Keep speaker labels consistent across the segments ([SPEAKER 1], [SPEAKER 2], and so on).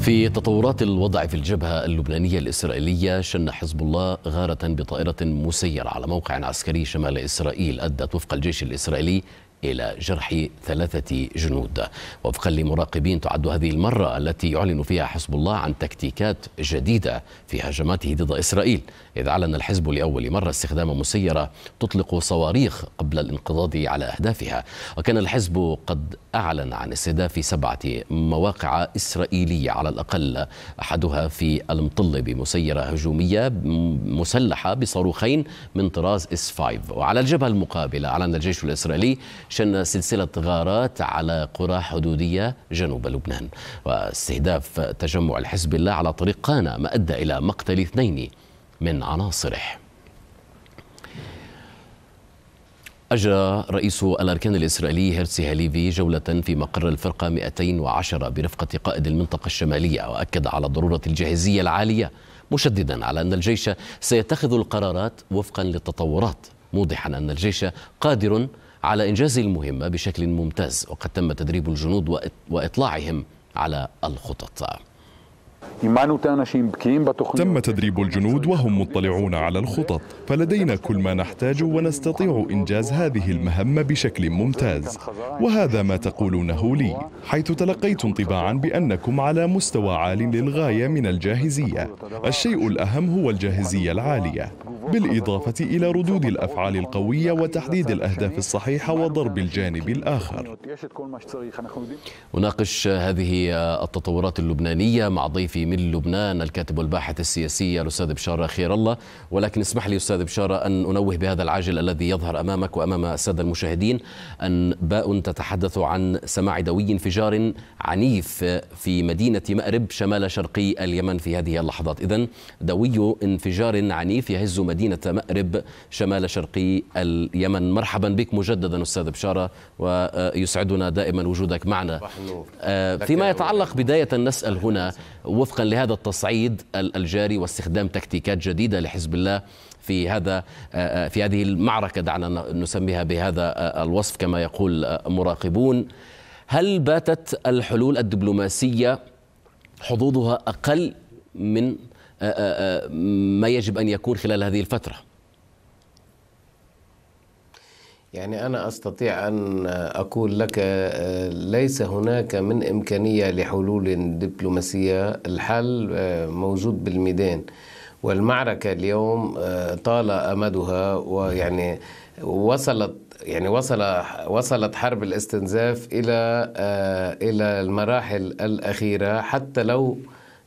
[SPEAKER 1] في تطورات الوضع في الجبهة اللبنانية الإسرائيلية شن حزب الله غارة بطائرة مسيرة على موقع عسكري شمال إسرائيل أدت وفق الجيش الإسرائيلي إلى جرح ثلاثة جنود وفقا لمراقبين تعد هذه المرة التي يعلن فيها حزب الله عن تكتيكات جديدة في هجماته ضد إسرائيل إذ أعلن الحزب لأول مرة استخدام مسيرة تطلق صواريخ قبل الانقضاض على أهدافها وكان الحزب قد أعلن عن استهداف سبعة مواقع إسرائيلية على الأقل أحدها في المطل بمسيرة هجومية مسلحة بصاروخين من طراز اس 5 وعلى الجبهة المقابلة أعلن الجيش الإسرائيلي شن سلسلة غارات على قرى حدودية جنوب لبنان واستهداف تجمع الحزب الله على طريق قانا ما أدى إلى مقتل اثنين من عناصره أجرى رئيس الأركان الإسرائيلي هيرسي هاليفي جولة في مقر الفرقة 210 برفقة قائد المنطقة الشمالية وأكد على ضرورة الجاهزية العالية مشددا على أن الجيش سيتخذ القرارات وفقا للتطورات موضحا أن الجيش قادر على إنجاز المهمة بشكل ممتاز وقد تم تدريب الجنود وإطلاعهم على الخطط تم تدريب الجنود وهم مطلعون على الخطط فلدينا كل ما نحتاج ونستطيع إنجاز هذه المهمة بشكل ممتاز وهذا ما تقولونه لي حيث تلقيت انطباعا بأنكم على مستوى عال للغاية من الجاهزية الشيء الأهم هو الجاهزية العالية بالإضافة إلى ردود الأفعال القوية وتحديد الأهداف الصحيحة وضرب الجانب الآخر أناقش هذه التطورات اللبنانية مع ضيفي من لبنان الكاتب والباحث السياسي الأستاذ بشارة خير الله ولكن اسمح لي أستاذ بشارة أن أنوه بهذا العاجل الذي يظهر أمامك وأمام السادة المشاهدين أنباء تتحدث عن سماع دوي انفجار عنيف في مدينة مأرب شمال شرقي اليمن في هذه اللحظات إذا دوي انفجار عنيف يهز مدينة مدينة مأرب شمال شرقي اليمن مرحبا بك مجددا أستاذ بشارة ويسعدنا دائما وجودك معنا آه، فيما يتعلق بداية نسأل هنا وفقا لهذا التصعيد الجاري واستخدام تكتيكات جديدة لحزب الله في هذا آه، آه، في هذه المعركة دعنا نسميها بهذا الوصف كما يقول مراقبون هل باتت الحلول الدبلوماسية حظوظها أقل من آه، آه، آه، ما يجب أن يكون خلال هذه الفترة
[SPEAKER 2] يعني أنا أستطيع أن أقول لك ليس هناك من إمكانية لحلول دبلوماسية الحل موجود بالميدان والمعركة اليوم طال أمدها ويعني وصلت يعني وصل وصلت حرب الاستنزاف الى الى المراحل الاخيره حتى لو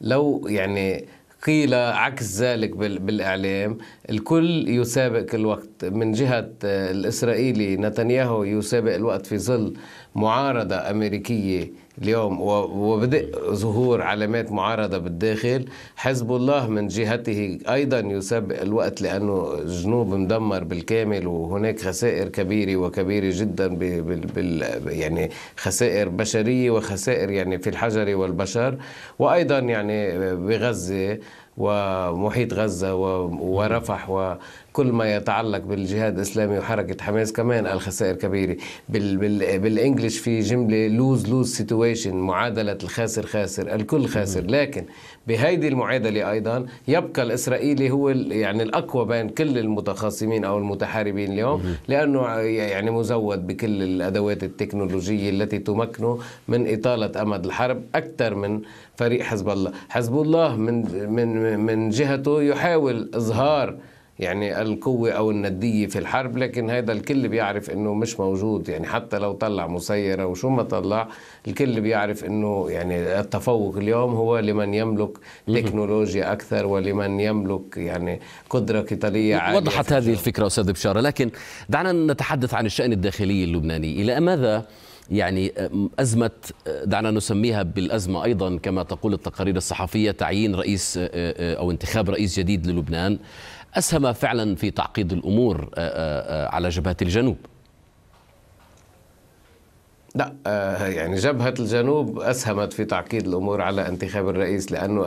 [SPEAKER 2] لو يعني قيل عكس ذلك بالإعلام الكل يسابق الوقت من جهة الإسرائيلي نتنياهو يسابق الوقت في ظل معارضة أمريكية اليوم وبدء ظهور علامات معارضة بالداخل حزب الله من جهته أيضا يسبق الوقت لأنه الجنوب مدمر بالكامل وهناك خسائر كبيرة وكبيرة جدا بال بال يعني خسائر بشرية وخسائر يعني في الحجر والبشر وأيضا يعني بغزة ومحيط غزة ورفح وكل ما يتعلق بالجهاد الإسلامي وحركة حماس كمان الخسائر كبيرة بالإنجليش في جملة لوز لوز سيتويشن معادلة الخاسر خاسر الكل خاسر لكن بهيدي المعادلة أيضا يبقى الإسرائيلي هو يعني الأقوى بين كل المتخاصمين أو المتحاربين اليوم لأنه يعني مزود بكل الأدوات التكنولوجية التي تمكنه من إطالة أمد الحرب أكثر من فريق حزب الله حزب الله من, من, من جهته يحاول إظهار يعني القوة أو الندية في الحرب لكن هذا الكل بيعرف أنه مش موجود يعني حتى لو طلع مسيرة وشو ما طلع الكل بيعرف أنه يعني التفوق اليوم هو لمن يملك تكنولوجيا أكثر ولمن يملك يعني قدرة
[SPEAKER 1] قتالية عالية وضحت هذه الفكرة أستاذ بشارة لكن دعنا نتحدث عن الشأن الداخلي اللبناني إلى ماذا يعني آه، أزمة آه، دعنا نسميها بالأزمة أيضا كما تقول التقارير الصحفية تعيين رئيس آه، أو انتخاب رئيس جديد للبنان أسهم فعلا في تعقيد الأمور على جبهة الجنوب
[SPEAKER 2] لا يعني جبهة الجنوب أسهمت في تعقيد الأمور على انتخاب الرئيس لأنه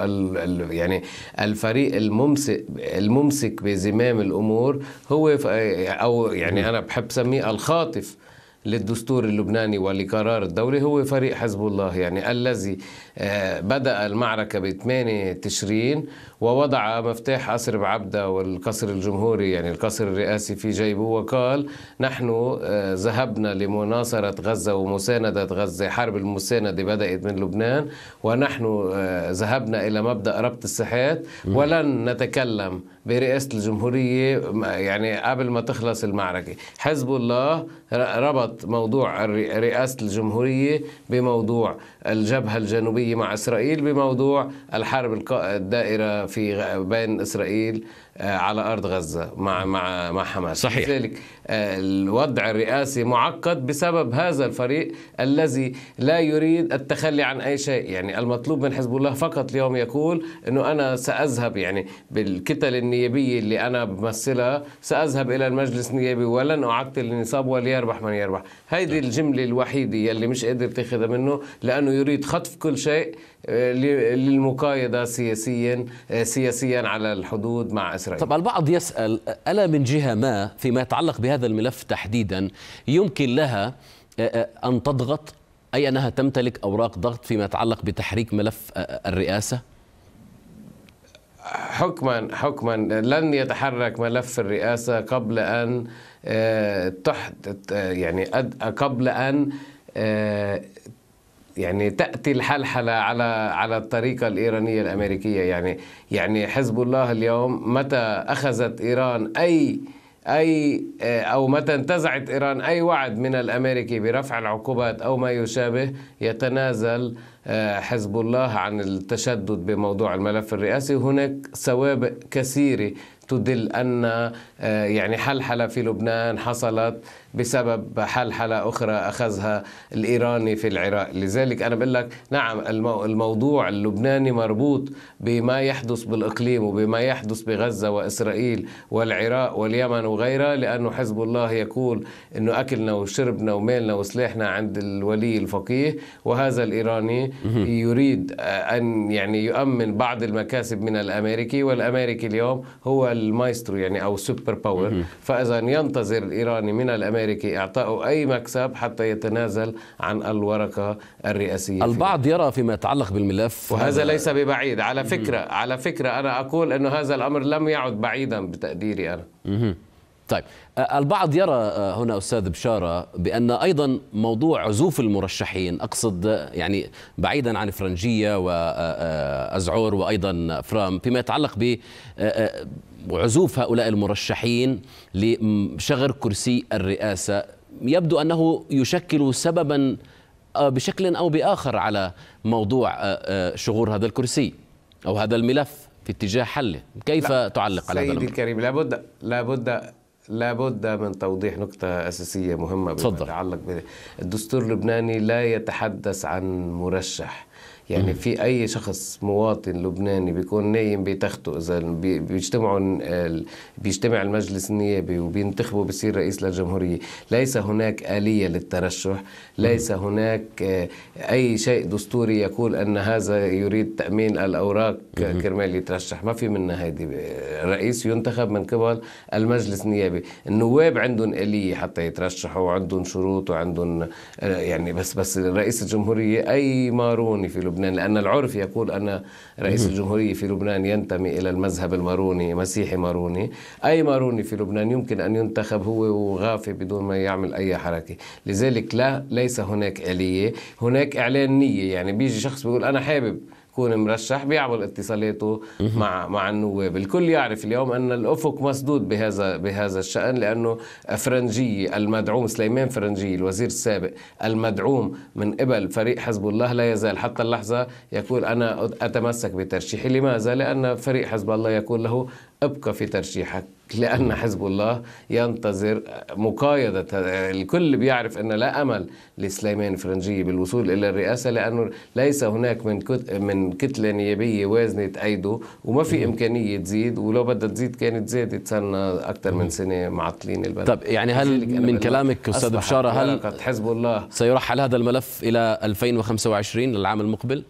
[SPEAKER 2] يعني الفريق الممسك الممسك بزمام الأمور هو أو يعني أنا بحب سميه الخاطف للدستور اللبناني ولقرار الدولة هو فريق حزب الله يعني الذي آه، بدأ المعركة ب 8 تشرين ووضع مفتاح قصر بعبدة والقصر الجمهوري يعني القصر الرئاسي في جيبه وقال نحن آه، ذهبنا لمناصرة غزة ومساندة غزة حرب المساندة بدأت من لبنان ونحن آه، ذهبنا إلى مبدأ ربط الساحات ولن نتكلم برئاسة الجمهورية يعني قبل ما تخلص المعركة حزب الله ربط موضوع رئاسة الجمهورية بموضوع الجبهة الجنوبية مع إسرائيل بموضوع الحرب الدائرة في بين إسرائيل آه، على ارض غزه مع مع مع حماس صحيح لذلك آه، الوضع الرئاسي معقد بسبب هذا الفريق الذي لا يريد التخلي عن اي شيء يعني المطلوب من حزب الله فقط اليوم يقول انه انا ساذهب يعني بالكتل النيابيه اللي انا بمثلها ساذهب الى المجلس النيابي ولن اعطل النصاب وليربح من يربح هذه نعم. الجمله الوحيده يلي مش قادر تاخذها منه لانه يريد خطف كل شيء آه،
[SPEAKER 1] للمقايضه سياسيا سياسيا على الحدود مع إسرائيل طبعا البعض يسأل ألا من جهة ما فيما يتعلق بهذا الملف تحديدا يمكن لها أن تضغط أي أنها تمتلك أوراق ضغط فيما يتعلق بتحريك ملف الرئاسة حكما
[SPEAKER 2] حكما لن يتحرك ملف الرئاسة قبل أن تحت يعني قبل أن يعني تاتي الحلحله على على الطريقه الايرانيه الامريكيه يعني يعني حزب الله اليوم متى اخذت ايران اي اي او متى انتزعت ايران اي وعد من الامريكي برفع العقوبات او ما يشابه يتنازل آه، حزب الله عن التشدد بموضوع الملف الرئاسي هناك سوابق كثيره تدل أن آه، يعني حلحلة في لبنان حصلت بسبب حلحلة أخرى أخذها الإيراني في العراق لذلك أنا بقول لك نعم الموضوع اللبناني مربوط بما يحدث بالإقليم وبما يحدث بغزة وإسرائيل والعراق واليمن وغيرها لأنه حزب الله يقول أنه أكلنا وشربنا ومالنا وسلاحنا عند الولي الفقيه وهذا الإيراني يريد آه، أن يعني يؤمن بعض المكاسب من الأمريكي والأمريكي اليوم هو المايسترو يعني او سوبر باور فاذا ينتظر الايراني من الامريكي اعطائه اي مكسب حتى يتنازل عن الورقه الرئاسيه البعض فيه. يرى فيما يتعلق بالملف وهذا هذا ليس ببعيد على فكره على فكره انا اقول انه هذا الامر لم يعد بعيدا بتقديري
[SPEAKER 1] انا طيب آه، البعض يرى آه، هنا استاذ بشاره بان ايضا موضوع عزوف المرشحين اقصد آه، يعني بعيدا عن فرنجيه وازعور وايضا فرام فيما يتعلق ب عزوف هؤلاء المرشحين لشغر كرسي الرئاسه يبدو انه يشكل سببا بشكل او باخر على موضوع شغور هذا الكرسي او هذا الملف في اتجاه حله كيف لا. تعلق على هذا الامر؟ سيدي
[SPEAKER 2] الكريم لابد لابد لابد من توضيح نقطة أساسية مهمة تفضل يتعلق بالدستور اللبناني لا يتحدث عن مرشح يعني في اي شخص مواطن لبناني بيكون نايم بتخته اذا بيجتمعوا بيجتمع المجلس النيابي وبينتخبوا بصير رئيس للجمهوريه ليس هناك اليه للترشح ليس هناك آه، اي شيء دستوري يقول ان هذا يريد تامين الاوراق كرمال يترشح ما في منا هيدي رئيس ينتخب من قبل المجلس النيابي النواب عندهم اليه حتى يترشحوا وعندهم شروط وعندهم آه، يعني بس بس رئيس الجمهوريه اي ماروني في لبنان لبنان لأن العرف يقول أن رئيس الجمهورية في لبنان ينتمي إلى المذهب الماروني مسيحي ماروني أي ماروني في لبنان يمكن أن ينتخب هو وغافي بدون ما يعمل أي حركة لذلك لا ليس هناك آلية هناك إعلان نية يعني بيجي شخص بيقول أنا حابب يكون مرشح بيعمل اتصالاته مع مع النواب الكل يعرف اليوم ان الافق مسدود بهذا بهذا الشان لانه فرنجيه المدعوم سليمان فرنجيه الوزير السابق المدعوم من قبل فريق حزب الله لا يزال حتى اللحظه يقول انا اتمسك بترشيحي لماذا لان فريق حزب الله يقول له ابقى في ترشيحك لأن حزب الله ينتظر مقايضة الكل بيعرف أن لا أمل لسليمان فرنجي بالوصول إلى الرئاسة لأنه ليس هناك من من كتلة نيابية وازنة أيده وما في إمكانية تزيد ولو بدها تزيد كانت زادت
[SPEAKER 1] صرنا أكثر من سنة معطلين البلد طب يعني هل من كلامك أستاذ بشارة هل حزب الله سيرحل هذا الملف إلى 2025 للعام المقبل؟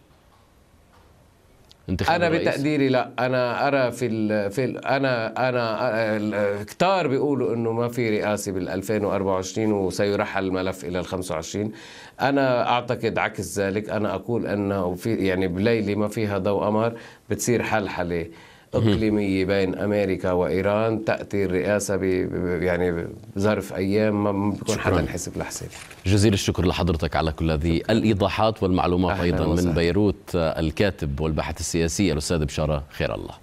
[SPEAKER 1] انتخاب انا بتقديري لا
[SPEAKER 2] انا ارى في الـ في الـ انا انا كتار بيقولوا انه ما في رئاسه بال 2024 وسيرحل الملف الى ال 25 انا اعتقد عكس ذلك انا اقول انه في يعني بليله ما فيها ضوء قمر بتصير حل اقليميه بين امريكا وايران تاتي الرئاسه ب يعني بظرف ايام ما بكون حدا حسب لحساب
[SPEAKER 1] جزيل الشكر لحضرتك على كل هذه الايضاحات والمعلومات ايضا وسهل. من بيروت الكاتب والباحث السياسي الاستاذ بشاره خير الله